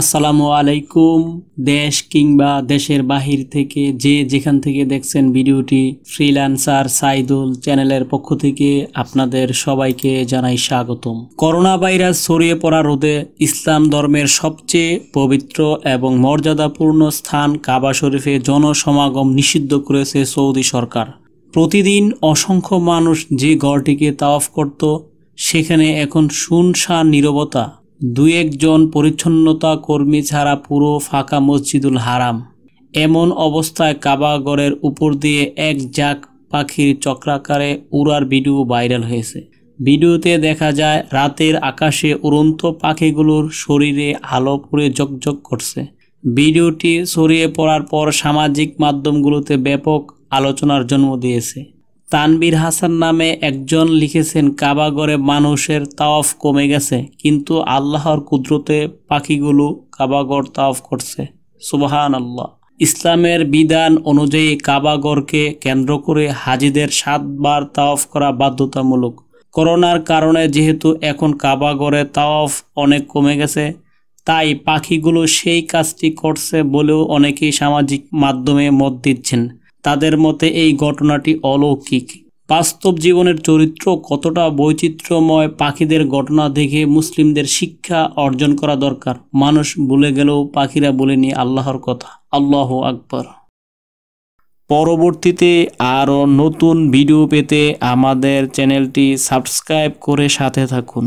আসসালামু আলাইকুম দেশ কিংবা দেশের বাহির থেকে যে যেখান থেকে দেখছেন ভিডিওটি ফ্রিল্যান্সার সাইদুল চ্যানেলের পক্ষ থেকে আপনাদের সবাইকে জানাই স্বাগতম করোনা ভাইরাস ছড়িয়ে পড়া রোধে ইসলাম ধর্মের সবচেয়ে পবিত্র এবং মর্যাদাপূর্ণ স্থান কাবা শরীফে জনসমাগম নিষিদ্ধ করেছে সৌদি সরকার প্রতিদিন অসংখ্য মানুষ যে ঘরটিকে তাওয়াফ করত সেখানে এখন শুনশান নিরবতা দু একজন পরিচ্ছন্নতা কর্মী ছাড়া পুরো ফাঁকা মসজিদুল হারাম এমন অবস্থায় কাবাগড়ের উপর দিয়ে এক ঝাঁক পাখির চক্রাকারে উড়ার ভিডিও ভাইরাল হয়েছে ভিডিওতে দেখা যায় রাতের আকাশে উড়ন্ত পাখিগুলোর শরীরে আলো পড়ে ঝকঝক করছে ভিডিওটি ছড়িয়ে পড়ার পর সামাজিক মাধ্যমগুলোতে ব্যাপক আলোচনার জন্ম দিয়েছে তানবির হাসান নামে একজন লিখেছেন কাবাগরে মানুষের তাওয়াফ কমে গেছে কিন্তু আল্লাহর কুদরতে পাখিগুলো কাবাগর তাওয়াফ করছে সুবাহান আল্লাহ ইসলামের বিধান অনুযায়ী কাবাগরকে কেন্দ্র করে হাজিদের সাতবার তাওয়াফ করা বাধ্যতামূলক করোনার কারণে যেহেতু এখন কাবাগরে তাওয়াফ অনেক কমে গেছে তাই পাখিগুলো সেই কাজটি করছে বলেও অনেকেই সামাজিক মাধ্যমে মত দিচ্ছেন তাদের মতে এই ঘটনাটি অলৌকিক বাস্তব জীবনের চরিত্র কতটা বৈচিত্র্যময় পাখিদের ঘটনা দেখে মুসলিমদের শিক্ষা অর্জন করা দরকার মানুষ ভুলে গেলেও পাখিরা বলেনি আল্লাহর কথা আল্লাহ আকবর পরবর্তীতে আরও নতুন ভিডিও পেতে আমাদের চ্যানেলটি সাবস্ক্রাইব করে সাথে থাকুন